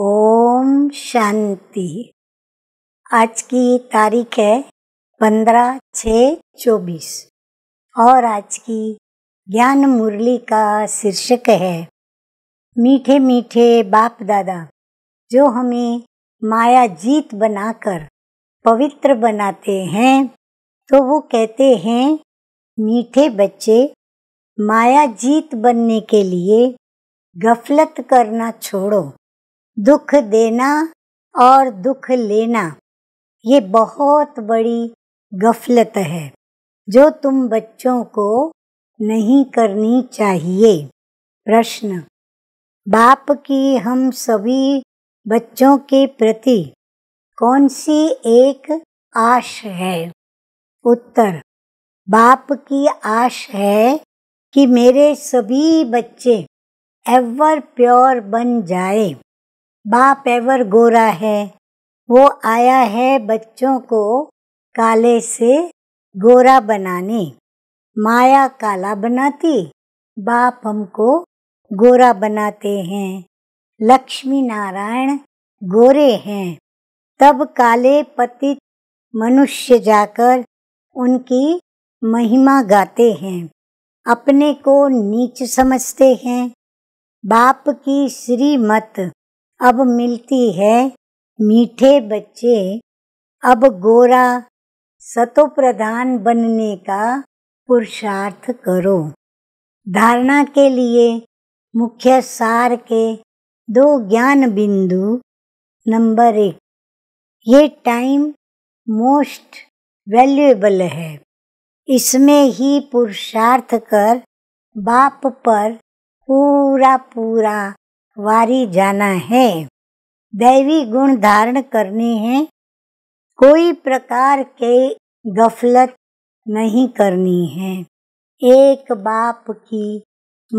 ओम शांति आज की तारीख है पंद्रह छ चौबीस और आज की ज्ञान मुरली का शीर्षक है मीठे मीठे बाप दादा जो हमें माया जीत बनाकर पवित्र बनाते हैं तो वो कहते हैं मीठे बच्चे माया जीत बनने के लिए गफलत करना छोड़ो दुख देना और दुख लेना ये बहुत बड़ी गफलत है जो तुम बच्चों को नहीं करनी चाहिए प्रश्न बाप की हम सभी बच्चों के प्रति कौन सी एक आश है उत्तर बाप की आश है कि मेरे सभी बच्चे एवर प्योर बन जाए बाप एवर गोरा है वो आया है बच्चों को काले से गोरा बनाने माया काला बनाती बाप हमको गोरा बनाते हैं लक्ष्मी नारायण गोरे हैं तब काले पतित मनुष्य जाकर उनकी महिमा गाते हैं अपने को नीच समझते हैं बाप की श्रीमत अब मिलती है मीठे बच्चे अब गोरा सतो प्रधान बनने का पुरुषार्थ करो धारणा के लिए मुख्य सार के दो ज्ञान बिंदु नंबर एक ये टाइम मोस्ट वैल्यूएबल है इसमें ही पुरुषार्थ कर बाप पर पूरा पूरा वारी जाना है दैवी गुण धारण करने हैं कोई प्रकार के गफलत नहीं करनी है एक बाप की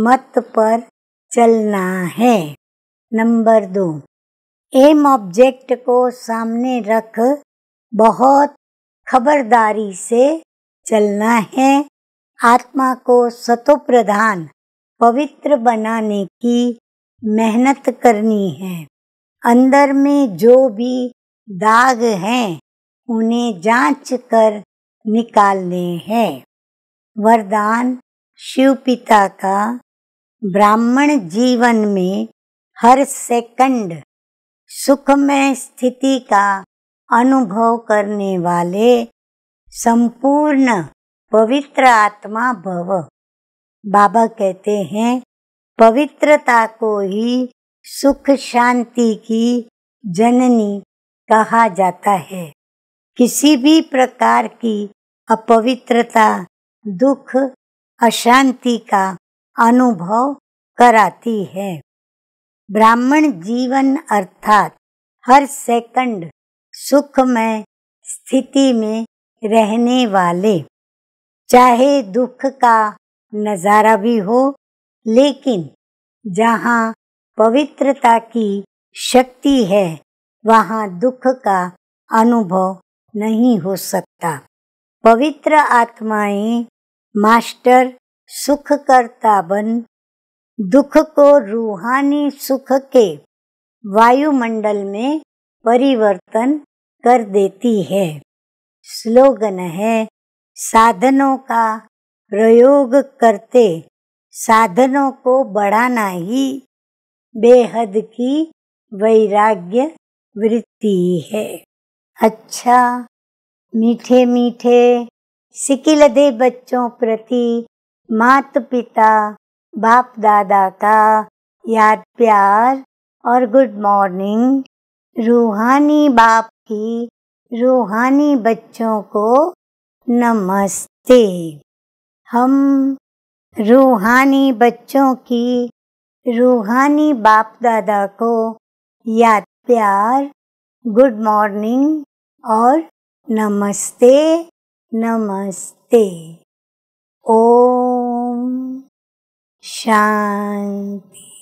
मत पर चलना है नंबर दो एम ऑब्जेक्ट को सामने रख बहुत खबरदारी से चलना है आत्मा को सतो प्रधान पवित्र बनाने की मेहनत करनी है अंदर में जो भी दाग हैं उन्हें जांच कर निकालने हैं वरदान शिव पिता का ब्राह्मण जीवन में हर सेकंड सुखमय स्थिति का अनुभव करने वाले संपूर्ण पवित्र आत्मा भव बाबा कहते हैं पवित्रता को ही सुख शांति की जननी कहा जाता है किसी भी प्रकार की अपवित्रता दुख अशांति का अनुभव कराती है ब्राह्मण जीवन अर्थात हर सेकंड सुखमय स्थिति में रहने वाले चाहे दुख का नज़ारा भी हो लेकिन जहाँ पवित्रता की शक्ति है वहाँ दुख का अनुभव नहीं हो सकता पवित्र आत्माएं मास्टर सुखकर्ता बन दुख को रूहानी सुख के वायुमंडल में परिवर्तन कर देती है स्लोगन है साधनों का प्रयोग करते साधनों को बढ़ाना ही बेहद की वैराग्य वृत्ति है अच्छा मीठे मीठे सिकिलदे बच्चों प्रति मात पिता बाप दादा का याद प्यार और गुड मॉर्निंग रूहानी बाप की रूहानी बच्चों को नमस्ते हम रूहानी बच्चों की रूहानी बाप दादा को याद प्यार गुड मॉर्निंग और नमस्ते नमस्ते ओम शांति